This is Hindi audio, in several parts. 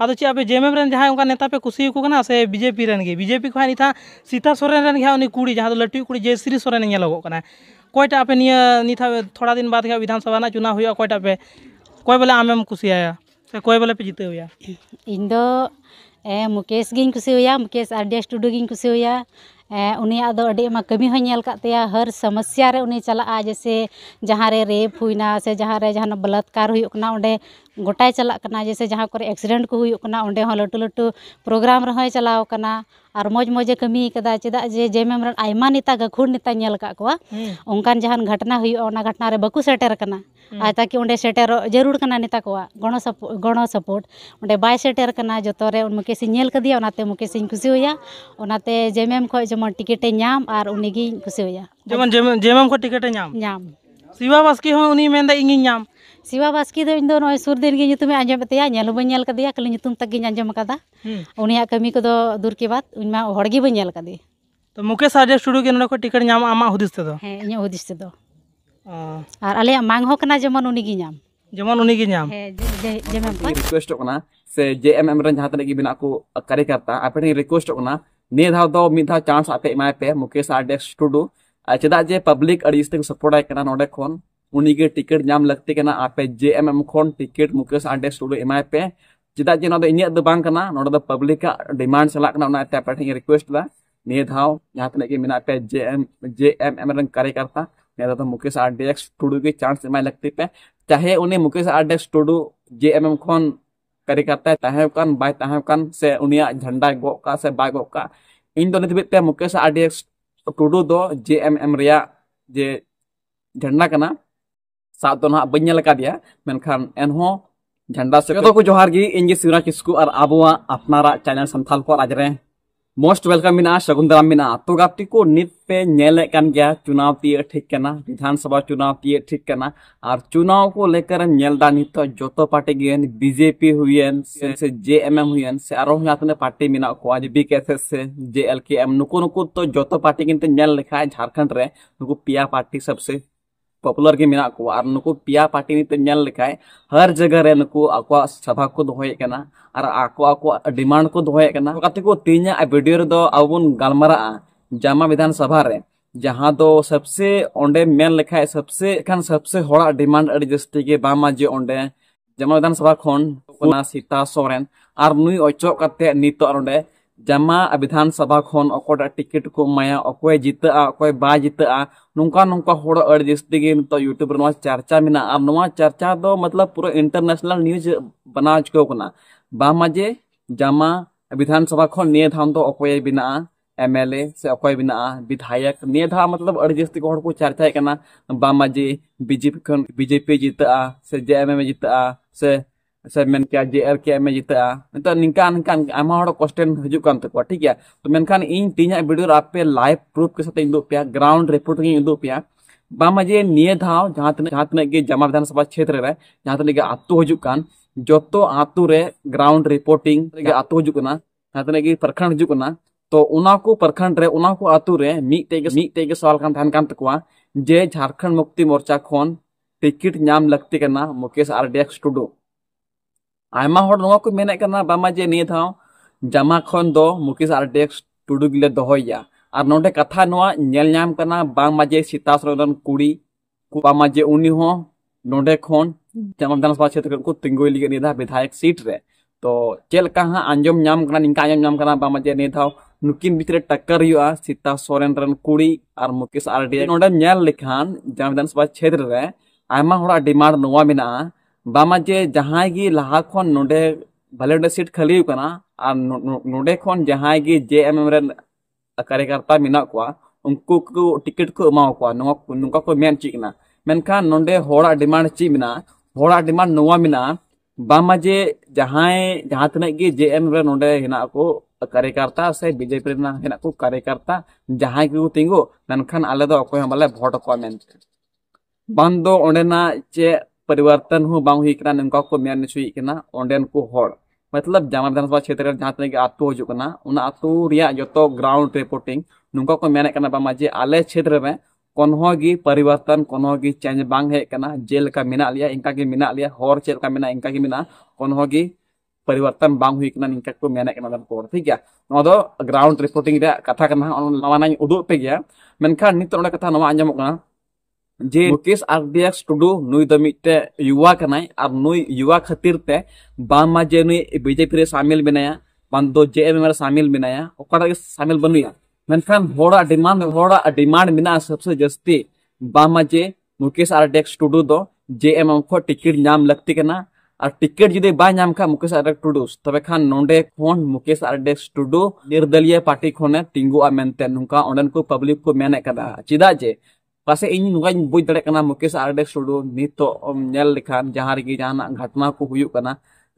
अब चाहे जेम एम एम नेता पे कुछ से बीजेपी रेगे बीजेपी खाने निता सीता सोरेन उन कुड़ी जहाँ लट्टू कुड़ी जयश्री सोरेन लगोगा कोईटा तो आप निता थोड़ा दिन बाद विधानसभा चुनाव हुआ कोईटा तो पे कोई बोले आम कुया से कोई बोले पे जिते हुआ इन दो मुकेश गुशी Mukesh R D S Tudu गुशी उनम कमी हाँ हर समस्या रे उनी चला जैसे जहाँ रेप होना से जहाँ जहाँ बलात्कार गोटा चलना जैसे जहाँ को एक्सीडेंट को लाटू लटू प्रोग्राम चलाव और मज मजे कमी कदा चेदा जे जेमेम आयमा नेता गखुर नेता नेल का ओंकान घटना होना घटना रे बकु सेटेर कना आज जरूर कना नेता कोआ गणो सपोर्ट गणो सपोर्ट ओंडे बाय सेटेर कना जतो रे उन मुकेसी जेमेम खो जमन टिकेट न्याम और उनी गी जेमेम खो टिकेट शिवा बासकी हो उनी शिवा बास्के आजमेलूम तकगी आजम कमी को दूर के बाद बोल तो मुकेश आजय स्टूडियो के ना टिकट नाम आम हूदस तेज हाँ इन हूदस मांग होना जेमन जे एम एम जहाँ तक मे कार्यकर्ता आप रिक्वेस्ट नी दौ चांस आप मुकेश आर डेस्क टूडू चेदा जे पब्लिक अड़ी सपोर्ट आई नोड़े उन्हीं टिकट नाम लगते के ना आपे जे एम एम खन टिकट मुकेश आंडे स्टूडियो एमआई पे चेदा जे नोदे इनिया पब्लिक का डिमांड चला करना रिक्वेस्ट दा ने धाव यहां तने के पे J M J M M रंग करे करता ने दा तो मुकेश आंडे स्टूडियो के चांस एमआई लगते पे चाहे उन्हें मुकेश आंडे स्टूडियो जे एम एम खन करे करता से उनिया झंडा गो से बाय गो इन दो तिबे मुकेश आरडीएक्स टूडू दो जे एम एम जे झंडा साथ दो ना बे मेखान एनहो झंडा से को जोहार गी इंजी शिवराज किसकू और अब अपना चैनल सामथाल को राजरे मोस्ट वेलकम मिना सगुन दाराम मिना तो गापटी को नितपे नेले कान गया चुनाव तीय ठीक करना विधानसभा चुनाव तीय ठीक करना और चुनाव को लेकर नेलदा नित जो तो पार्टी गयन बीजेपी हुएन से, से जे एम एम हुएन से आरो हुयातने party B K S S से जे एल के एम नुक नुको तो जो तो पार्टी किनते झारखंड रे नुक पिया पार्टी सबसे पॉपुलर के मेरा को और नुक पिया पार्टी नितेल लेखा हर जगह नुक आको सभा को दोना और आको आको डिमांड को दोना तीन भिडियो रो बन गलमारा जामा विधानसभा जहाँ तो सबसे ओंडे मेन लेखा सबसे खान सबसे हड़ा डिमांड अड़ी जास्ती के बामा जे ओंडे जामा विधानसभा सीता सोरेन और नुई अचोक नितो जमा विधानसभा खन टिकट को माया अक जित अकोय बा जित नुंका नुंका होड़ अड़ यूट्यूब चर्चा मिना चर्चा दो मतलब पूरा इंटरनेशनल न्यूज बना चुको कोना बा माजे जमा विधानसभा खन ने धाम तो अकोय बिना एमएलए से अकोय बिना विधायक ने धा मतलब अड़ को चर्चा बा माजे बीजेपी बीजेपी जित से जे जेएमएम जित से मैं क्या जे आर के जितना ए जीत निकान कस्टेन हजन तक ठीक है तो मैं इन तीन भिडियो आपे लाइव प्रूफ के साथ उदुपे ग्राउंड रिपोर्ट उदुपे बामाजे निये दाव जहाँ तक जमा विधानसभा क्षेत्र में जहाँ तक आतु हजन जो तो आतुरे ग्राउंड रिपोर्टिंग आतु हजना जहाँ तक प्रखंड हजन तो प्रखंड आतुरे सवाल जे झारखंड मुक्ति मोर्चा खन टिकट नाम लगती Mukesh R D X Tudu जे नि दौ जामा दो मुकेश आर डेस्क टुडू गिले दौड़े कथा नाम माजे सीता सरन कुड़ी कुपा माजे उन्े जामा विधानसभा क्षेत्र को तिंगो लगेगा विधायक सीट रे तो चलका हाँ आंजम नाम इनका आंजम माजे नि दौ नुकिन बीच टक्कर सीता सोरेन रन कुड़ी और मुकेश आर डी नोल लेखान जामा विधानसभा क्षेत्र में डिमांड नवा मेरा बामा जे जहाँ गी लहा खन नोडे भलेडे सीट खाली हुकना आर नोडे खन जहां गी एम रेन कार्यकर्ता मिना को उनको को टिकट को एमा को नुका को मेन चिकना मेनखान नोडे होड़ा डिमांड ची मिना होड़ा डिमांड नुवा मिना बामा जे जहाँ जहाँ तने गी एम रेन नोडे हिना को कार्यकर्ता से बीजेपी रेना हिना को कार्यकर्ता जहां गी तिंगो मेनखान आले दो अकोय हमले वोट को मेन बांदो ओडेना चे परिवर्तन हूँ बाहू हिकना नुका को मेन चुन को मतलब जामा विधानसभा क्षेत्र जहाँ तक आतू हजना आतू जो तो ग्राउंड रिपोर्टिंग नुका को मेन बामा जे आले क्षेत्र में कोनहोगी परिवर्तन कोनहोगी चेंज बांग है कना जेल का मिना लिया इनका के मिना लिया और चेल का मिना इनका के मिना कोनहोगी परिवर्तन बांग हुई कना इनका को मैंने कना दम कोर ठीक है नो दो ग्राउंड रिपोर्टिंग रे कथा कना नवाना उदो पे गया मेनखा नित कथा नवा अंजम कना जे notice R D X Tudu नई तो मिट्टे युवा कनाई और नई युवा खातिर ते बामा जे नई बीजेपी रे शामिल बिनाया बान जे एम रे शामिल बिनाया ओकरा के शामिल बनुया मेनफन होड़ा डिमांड होड़ा डिमांड बिना सबसे जस्ती बामा जे मुकेश आर डी टुडू दो जे एम एम को टिकट नाम लगती कना और टिकट जदि बा नाम का मुकेश आर टुडू तबे खान नोंडे कोन मुकेश आर डी टुडू निर्दलीय पार्टी खोने टिंगू आ नुका ओडन को पब्लिक को मेने कदा चिदा जे ᱯᱟᱥᱮ ᱤᱧ ᱱᱚᱝᱠᱟᱧ ᱵᱩᱡᱽ ᱫᱟᱲᱮᱭᱟᱜ ᱠᱟᱱᱟ ᱢᱩᱠᱮᱥ ᱟᱨᱰᱮ ᱥᱩᱰᱩ ᱱᱤᱛᱚᱜ ᱧᱮᱞ ᱞᱮᱠᱷᱟᱱ ᱡᱟᱦᱟᱸ ᱨᱮᱜᱮ ᱡᱟᱦᱟᱱᱟᱜ ᱜᱷᱚᱴᱚᱱᱟ ᱠᱚ ᱦᱩᱭᱩᱜ ᱠᱟᱱᱟ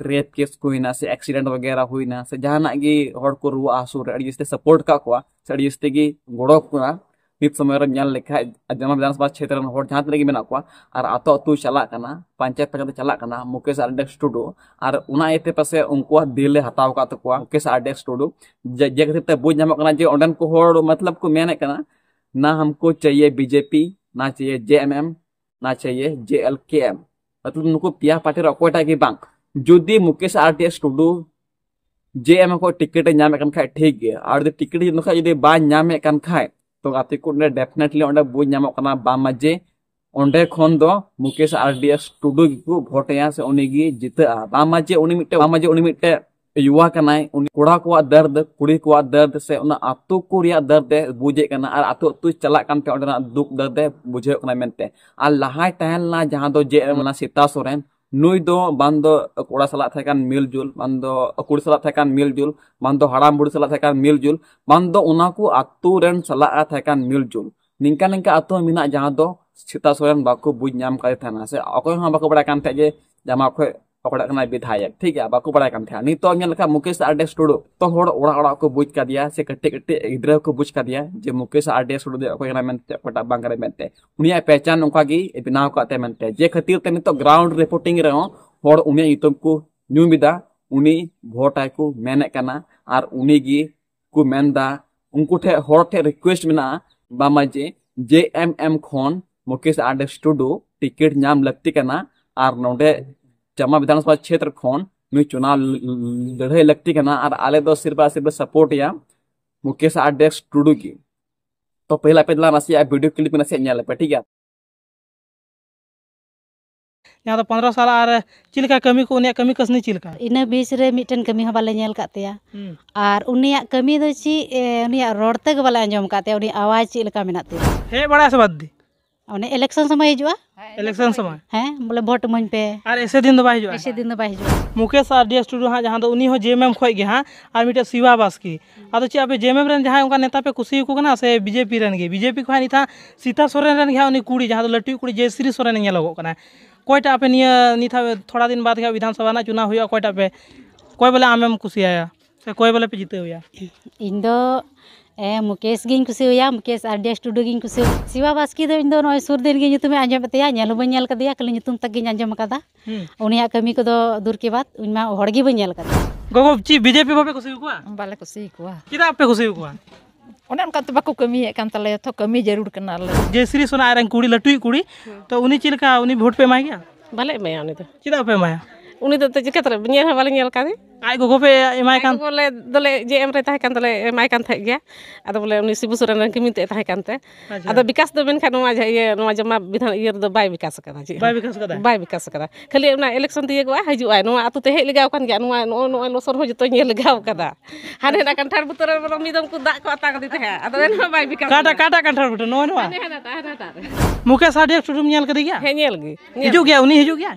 रेप केस को होना से एक्सीडेंट वगैरह होना से जहां गे हड़ को रुआ हासुर अड़ी जस्ते सपोर्ट का को से अड़ी जस्ते गे गड़ो को नित समय रे ᱧᱮᱞ ᱞᱮᱠᱷᱟᱡ ᱡᱟᱢᱟ ᱵᱤᱫᱷᱟᱱᱥᱚᱵᱷᱟ ᱪᱷᱮᱛᱨᱚ ᱨᱮᱱ ᱦᱚᱲ ᱡᱟᱦᱟᱸ ᱛᱤᱱᱟᱹᱜ ᱜᱮ ᱢᱮᱱᱟᱜ ᱠᱚᱣᱟ ᱟᱨ ᱟᱛᱳ ᱟᱛᱳ ᱪᱟᱞᱟᱜ ᱠᱟᱱᱟ ᱯᱟᱧᱪᱟᱭᱮᱛ ᱯᱟᱧᱪᱟᱭᱮᱛ ᱪᱟᱞᱟᱜ ᱠᱟᱱᱟ ᱢᱩᱠᱮᱥ ᱟᱨᱰᱮᱠ ᱴᱩᱰᱩ ᱟᱨ ᱚᱱᱟ ᱤᱭᱟᱹᱛᱮ ᱯᱟᱥᱮ ᱩᱱᱠᱩᱣᱟᱜ ᱫᱤᱞᱮ ᱦᱟᱛᱟᱣ ᱠᱟᱜ ᱛᱟᱠᱚᱣᱟ ᱢᱩᱠᱮᱥ ᱟᱨᱰᱮᱠ ᱴᱩᱰᱩ ᱡᱮ ᱠᱷᱟᱹᱛᱤᱨ ᱛᱮ ᱵᱩᱡᱽ ᱧᱟᱢᱚᱜ ᱠᱟᱱᱟ ᱡᱮ ᱚᱸᱰᱮᱱ ᱠᱚ ᱦᱚᱲ ᱢᱚᱛᱞᱚᱵ ᱠᱚ ᱢᱮᱱᱮᱫ ᱠᱟᱱᱟ ना हमको चाहिए बीजेपी ना चाहिए जे एम एम ना चाहिए जे एल के एम मतलब उनको पिया पार्टी अकोटा की बांक जुदी Mukesh R S Tudu J M को टिकट नाम खाए ठीक है और जो टिकट जुदी बामे खाए तो गति को डेफिनेटली बोझ बामा जे ᱚᱸᱰᱮ ᱠᱷᱚᱱ ᱫᱚ ᱢᱩᱠᱮᱥ ᱟᱨᱰᱤᱭᱟᱥ ᱴᱩᱰᱩ ᱜᱮᱠᱚ ᱵᱷᱳᱴᱮᱭᱟ ᱥᱮ ᱩᱱᱤᱜᱮ ᱡᱤᱛᱟᱹᱜᱼᱟ ᱵᱟᱝᱢᱟ ᱡᱮ ᱩᱱᱤ ᱢᱤᱫᱴᱮᱡ युवा कनाय कोड़ा को दर्द कुड़ी को दर्द से आतु को दर्द बुझे और आतु आतु चलते दुख दर्द बुझे मनते और लहाय तहलना जहाँ जे सीता सोरेन नुई दो बांदो कोड़ा मिलजुल बांदो कुड़ी सला मिलजुल बांदो हड़ाम बुढ़ी सा मिलजुल बांदो सला मिलजुल निका निंका आतु मेना जहाँ दो सीता सोरेन बाको बुझ नाम से अकोय बड़ा जे जमा पकड़ा विधायक ठीक है बाको बड़ा नितोक मुकेश आडे टुडू तो हड़ा को बुझ का से कटे कटे गिद्रा को बुझ का जे मुकेश आडे टुडू देते उन पहचान नौका जे खातर नित तो ग्राउंड रिपोर्टिंग उतम को नुमदा उन्नी को मेने और उन्नी उनकोठे हे रिक्वेस्ट मे बाजे जे एम एम खन मुकेश आडे टुडू टिकेट नाम लगती और नोडे चम्मा विधानसभा क्षेत्र ᱠᱷᱮᱛᱨᱚ ᱠᱷᱚᱱ ᱱᱩᱭ ᱪᱩᱱᱟᱣ ᱞᱟᱹᱲᱦᱟᱹᱭ ᱞᱟᱹᱠᱛᱤ ᱠᱟᱱᱟ ᱟᱨ ᱟᱞᱮ ᱫᱚ ᱥᱤᱨᱵᱟ ᱥᱤᱨᱵᱟ ᱥᱟᱯᱳᱨᱴ ᱭᱟ मुकेश अध्यक्ष टुडू की तो पहला पे दिला नसी वीडियो क्लिप नसी न्याल पे ठीक है यहाँ तो पंद्रह साल और चिल का कमी को उन्हें कमी कसनी चिल का इन्हें बीच रे मिटन कमी हवाले नेल न्याल काते या हम्म। आर उन्हें कमी दो ची उन्हें रोड तक बाले अंजाम काते उन्हें आवाज चिल का मिनाते हे बड़ा सब दी माने इलेक्शन समय इलेक्शन हाँ, समय बोले वोट मन पे आर ऐसे दिन तो दिन तो बा हिजुआ मुकेश आरडी स्टूडियो हां जहां जे एम हो जेएमएम खोय गे हां शिवा बास की आ तो ची आपे जेएमएम रन जहां नेता पे खुशी से बीजेपी रन गे बीजेपी खानी था सीता सोरेन रन गे कुड़ी जहां तो लट्टी कुड़ी जयश्री सोरेन लगो कना कोइटा आपे थोड़ा दिन बाद विधानसभा ना चुनाव होया कोइटा तो पे कोई बोले आम खुशी आया से कोइ बोले पे जीते होया इन तो ए मुकेश गिन खुशी हुआ मुकेश आरडीएस टुडू गिन खुशी शिवा बास्के सुरदिन गिमे आजमे खाली तकगी आजम उनिया कमी को दुर्कीबाद उनमा हड़गी बेल गगो ची बीजेपी बाबे खुशी हुआ बाले कुछ हुआ किदा आपे खुशी हुआ ओनेम का त बाकु कमी है कान तले तो कमी जरूर करना ले जे श्री सोना आरंग कुड़ी लटुई कुड़ी तो उनी चिलका उनी वोट पे माया बाले मैं आने तो किदा पे माया ᱩᱱᱤ ᱫᱚ ᱪᱤᱠᱟᱹᱛᱮ ᱧᱮᱞ ᱦᱚᱸ ᱵᱟᱞᱮ ᱧᱮᱞ ᱠᱟᱫᱮ ᱟᱡ ᱜᱚᱜᱚ ᱯᱮ ᱮᱢᱟᱭ ᱠᱟᱱ ᱵᱚᱞᱮ ᱫᱚᱞᱮ ᱡᱮ ᱮᱢ ᱨᱮ ᱛᱟᱦᱮᱸ ᱠᱟᱱ ᱫᱚᱞᱮ ᱮᱢᱟᱭ ᱠᱟᱱ ᱛᱟᱦᱮᱸ ᱜᱮᱭᱟ ᱟᱫᱚ ᱵᱚᱞᱮ ᱩᱱᱤ ᱥᱤᱵᱩ ᱥᱚᱨᱮᱱ ᱨᱮᱱ ᱠᱤᱢᱤᱱ ᱛᱮ ᱛᱟᱦᱮᱸ ᱠᱟᱱᱛᱮ ᱟᱫᱚ ᱵᱤᱠᱟᱥ ᱫᱚ ᱢᱮᱱᱠᱷᱟᱱ ᱱᱚᱣᱟ ᱤᱭᱟᱹ ᱱᱚᱣᱟ ᱡᱚᱢᱟ ᱵᱤᱫᱷᱟᱱ ᱤᱭᱟᱹ ᱨᱮᱫᱚ ᱵᱟᱭ ᱵᱤᱠᱟᱥ ᱟᱠᱟᱫᱟ ᱪᱮᱫ ᱵᱟᱭ ᱵᱤᱠᱟᱥ ᱟᱠᱟᱫᱟ ᱵᱟᱭ ᱵᱤᱠᱟᱥ ᱟᱠᱟᱫᱟ ᱠᱷᱟᱹᱞᱤ ᱚᱱᱟ ᱤᱞᱮᱠᱥᱚᱱ ᱛᱮ ᱤᱭᱟᱹᱜᱚᱜᱼᱟ ᱦᱤᱡᱩᱜᱼᱟᱭ ᱱᱚᱣᱟ ᱟᱛᱳ ᱛᱮ ᱦᱮᱡ ᱞᱮᱜᱟᱣ ᱟᱠᱟᱱ ᱜᱮᱭᱟ ᱱᱚᱣᱟ ᱱᱚᱜᱼᱚᱭ ᱱᱚᱜᱼᱚᱭ ᱞᱚᱥᱚᱫ ᱦᱚᱸ ᱡᱚᱛᱚ ᱧᱮᱞ ᱞᱮᱜᱟᱣ ᱟᱠᱟᱫᱟ ᱦᱟᱱᱮ ᱦᱟᱱᱟ ᱠᱟᱱᱴᱷᱟᱲ ᱵᱩᱛᱟᱹ ᱨᱮ ᱵᱚᱞᱚ ᱢᱤᱫ ᱫᱚᱢ ᱠᱚ ᱫᱟᱜ ᱠᱚ ᱟᱛᱟᱝ ᱟᱫᱮ ᱛᱟᱦᱮᱸᱜ ᱟᱫᱚ ᱮᱱᱦᱚᱸ ᱵᱟᱭ ᱵᱤᱠᱟᱥ ᱠᱟᱴᱟ ᱠᱟᱴᱟ ᱠᱟᱱᱴᱷᱟᱲ ᱵᱩᱴᱟᱹ ᱱᱚᱣᱟ ᱱᱚᱣᱟ ᱦᱟᱱᱮ ᱦᱟᱱᱟ ᱦᱟᱱᱟ ᱦᱟᱱᱟ ᱢᱩᱠᱮᱥ ᱦᱟᱰᱤᱭᱟ ᱥᱴᱩᱰᱤᱭᱳᱢ ᱧᱮᱞ ᱠᱟᱫᱮ ᱜᱮᱭᱟ ᱦᱮᱸ ᱧᱮᱞ ᱜᱮ ᱦᱤᱡᱩᱜ ᱜᱮᱭᱟ ᱩᱱᱤ ᱦᱤᱡᱩᱜ ᱜᱮᱭᱟ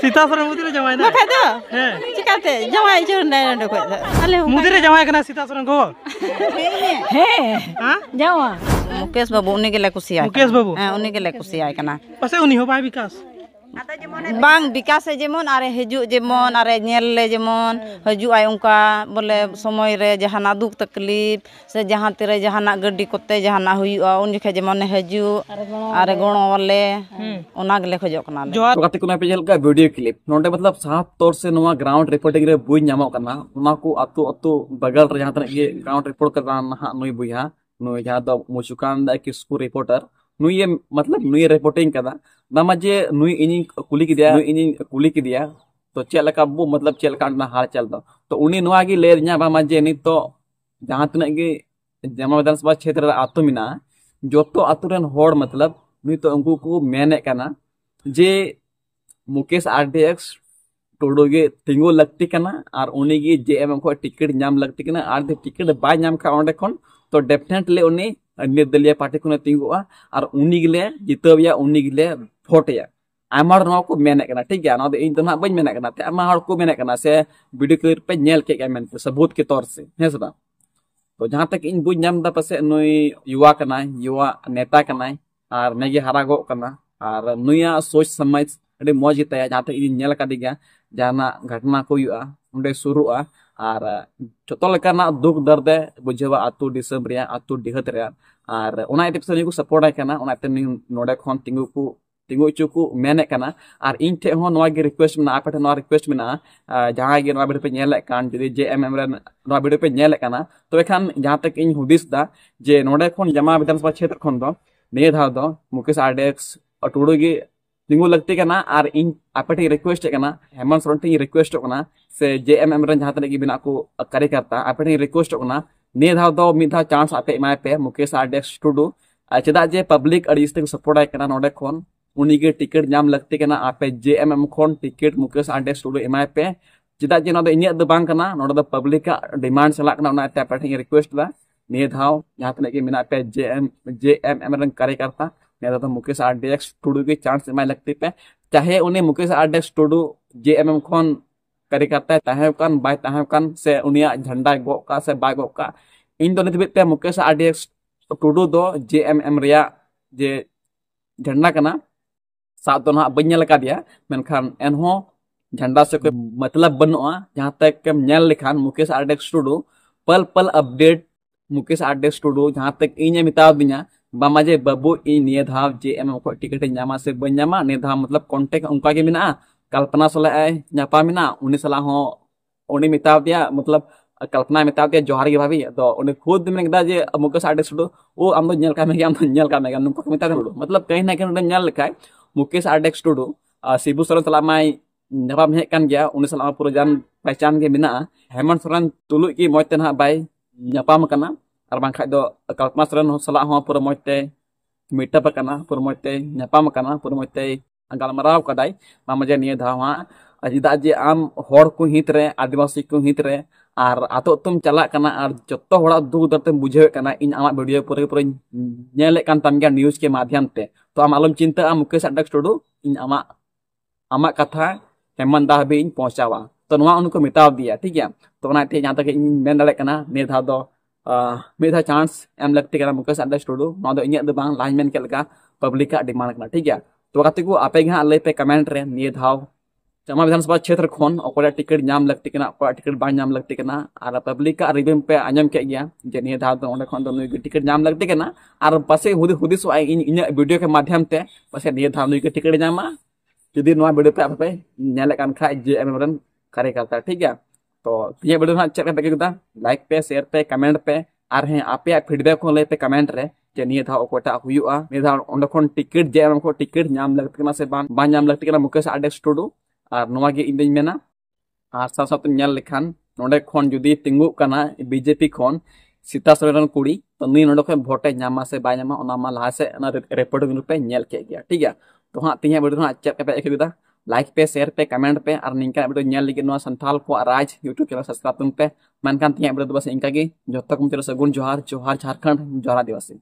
ᱥᱤᱛᱟ ᱥᱚᱨᱮᱱ ᱢᱩᱫᱤᱨᱮ ᱡᱟᱶᱟᱭ ᱱᱟ ᱵᱟᱠᱷᱟᱡ ᱫᱚ ᱦᱮᱸ ᱪᱤᱠᱟᱹᱛᱮ ᱡᱟᱶᱟᱭ ᱡᱚᱱ ᱱᱟᱭ ᱱᱚᱰᱮ ᱠᱷᱚᱡ ᱫᱚ ᱟᱞᱮ ᱢᱩᱫᱤᱨᱮ ᱡᱟᱶᱟᱭ ᱠᱟᱱᱟ ᱥᱤᱛᱟ ᱥᱚᱨᱮᱱ ᱜᱚ ᱦᱮᱸ ᱡᱟᱶᱟ मुकेश बाबू उन्हीं के लिए कुछ मुकेश बाबू हाँ उन्हीं के लिए कुछ आए कना वैसे उन्हीं हो पाए विकास बांग विकास जेमन आरे हजू जेमन आरे नेलले जेमन हजू आय उनका बोले समय रे दुख तकलीफ से जहां तीर जहाना गड्डी को जहाना उन जखे जेमन हजू आरे गणो वाले जो कते कोना पे जेल का वीडियो क्लिप मतलब साफ तौर से नोवा ग्राउंड रिपोर्टिंग बगल ग्राउंड रिपोर्ट करना मुचुकान दा रिपोर्टर नुए मतलब नुए रिपोर्टिंग करना नमाजे नुई इन कुली की इन कुली की दिया तो चल बो मतलब चल हाल चल दो तो उनी नुआ की लेर ना बा मजे नी तो जहां तने की जमा विधान सभा क्षेत्र रा मिना जो तो आतो रन होड मतलब नी तो उनको को मेने कना जे मुकेश आरडीएक्स टोडो के तिंगो लगती कना और उनी की जेएमएम को टिकट नाम लगती कना आर दे टिकट बाय नाम का ओंडे कोन तो डेफिनेटली उन्नी निर्दलीय पार्टी को तिंगुआ और उनगे गले उनगे भोटे आमा को मेन ठीक है ना तो इन तो ना बी मेन आमा को मेन से वीडियो क्लिप पे नेल के क्या मेन सबूत के तौर से हे से तो जहाँ तक इन बुझ नाम पासे नई युवा कना युवा नेता कना और नेगे हरा और नुआ सोच समझ अभी मौज गया जहां तक इन जहाँ घटना को उंडे शुरू आर जो दुख दर्दे बुझेवा आतु दिसम आतु डिहत आर ओना इतिपस निकु सपोर्ट आकेना नोडे खोन तिंगु कु तिंगु इचु कु इन थे रिक्वेस्ट में आपटे रिक्वेस्ट में जहा गे नोवा बिडे पे नेले जे एम रे नोवा पे नेले कना तो एखान तक इन हुदिस जे नोडे जमा विधानसभा क्षेत्र खोन दो ने मुकेश आरडेक्स अटुडो तीगू लगते और इन आपेटे रिक्वेस्ट हेमंत सोरेन टी रिक्वेस्ट से जे एम एम जहाँ तक बना को कार्यकर्ता आपे रिक्वेस्ट ने दौ चांस आपे इमापे मुकेश आर डे टुडू चेदा जे पब्लिक अड़ी सपोर्ट आए नोड़े खन उनके टिकट नाम लगते आपे जे एम एम खन ticket Mukesh R D Tudu इमापे चेदा जे इन नोड़ पब्लिक डिमांड चलते आपे रिक्वेस्ट ने दौ जहाँ तक पे J M J M M कार्यकर्ता नहीं तो, तो Mukesh R D X Tudu के चांस माय लगते पे चाहे उन्हें Mukesh R D X Tudu J M M खन करी करता है तहकान बाय तहकान से उनिया झंडा गो का से बाय गो का इन दो नित पे Mukesh R D X Tudu दो जे एम एम रिया जे झंडा कना साथ दो ना हाँ, बन्या लगा दिया एन हो झंडा से कोई मतलब बनुआ जहाँ तक के मैं लिखान Mukesh R D X Tudu पल पल update Mukesh R D X Tudu जहाँ तक इन्हें मिताव दिया ᱵᱟᱝᱢᱟ जे बाबू ᱤᱧ ᱱᱤᱭᱟᱹ जे एम ᱮᱢ ᱚᱠᱚᱭ ᱴᱤᱠᱤᱴ ᱤᱧ ᱧᱟᱢᱟ ᱥᱮ ᱵᱟᱹᱧ ᱧᱟᱢᱟ ᱱᱤᱭᱟᱹ ᱫᱷᱟᱣ कल्पना सलाह नापामेना उन्हें हो दिया मतलब कल्पना मिता दिया जोहार के भाभी तो खुद में जे मुकेश आडे सुडो ओ हम तो नल का में हम तो का में दे मतलब कहीं ना कहीं उन्हें मुकेश आडे टुडू शिबू सोरेन सलामाई नापाम गया उन्हें सला पूरा जान पहचान के मेना हेमंत सोरेन तुलुज की मौज ना बाय और बाखा कल्पना कल्पनास सला पूरा मजते मीटअप पूरा मजते नापाम पूरा मजते गलमाराव कदाई मामजे निये धाव चेदा जे आम हर को हित रे आदिवासी को हित रे और आतो तुम चला और जत्तो हड़ा दुख दर्द तुम बुझे कना इन आमा वीडियो पूरे पूरे नेले कान तम गया न्यूज़ के माध्यम ते तो आम आलम चिंता आम मुकेश अड्डक टुडू इन आमा आमा कथा हेमंत दा भी इन तो नुआ उनको मिटाव ठीक है तो नाते जहाँ तक इन मेन दाड़े कना मेधा चांस एम लगते इन लाइन पब्लिक डिमांड करना ठीक है तो गाते को आपे लैपे कमेंट रे निये दाव चमा विधानसभा क्षेत्र खन टिकट नाम लगती टिकट बा नाम लगती और पब्लिक रिव्यू पे आजम के जे निये दाव टिकट नाम लगती पासे हूदस इन वीडियो के माध्यम से पासे निये दाव नुक टिकट नामा जुदी वीडियो पे आप पे खा जे एम एम कार्यकर्ता ठीक है तो ये वीडियो ना चेक देखे लाइक पे शेयर पे कमेंट पे और आप फीडबैक को लेपे कमेंट रे जे नी दाव कोटा हुयुआ नी दाव ओंडे खोन टिकट जे को टिकट नाम लगत से बान बान नाम लगत केना मुकेश अध्यक्ष टुडू और नोवा गे इंदे मेना और साथ साथ नेल लिखान नोडे खोन जुदी तिंगु कना बीजेपी खोन सीता सोरेन कुड़ी तो नी नोडे खोन भोटे नाम से बाय नामा ओना मा ना रिपोर्ट रूपे नेल के गया ठीक है तो हां तिहे तो वीडियो ना चेक पे एक दिदा लाइक पे शेयर पे कमेंट पे और निकल वीडियो ना संथाल को राज यूट्यूब चैनल सब्सक्राइब पे मनकान तीन वीडियो इनका जो तक चलो सगुन जोहार जोहार झारखंड जोहरा दिवासी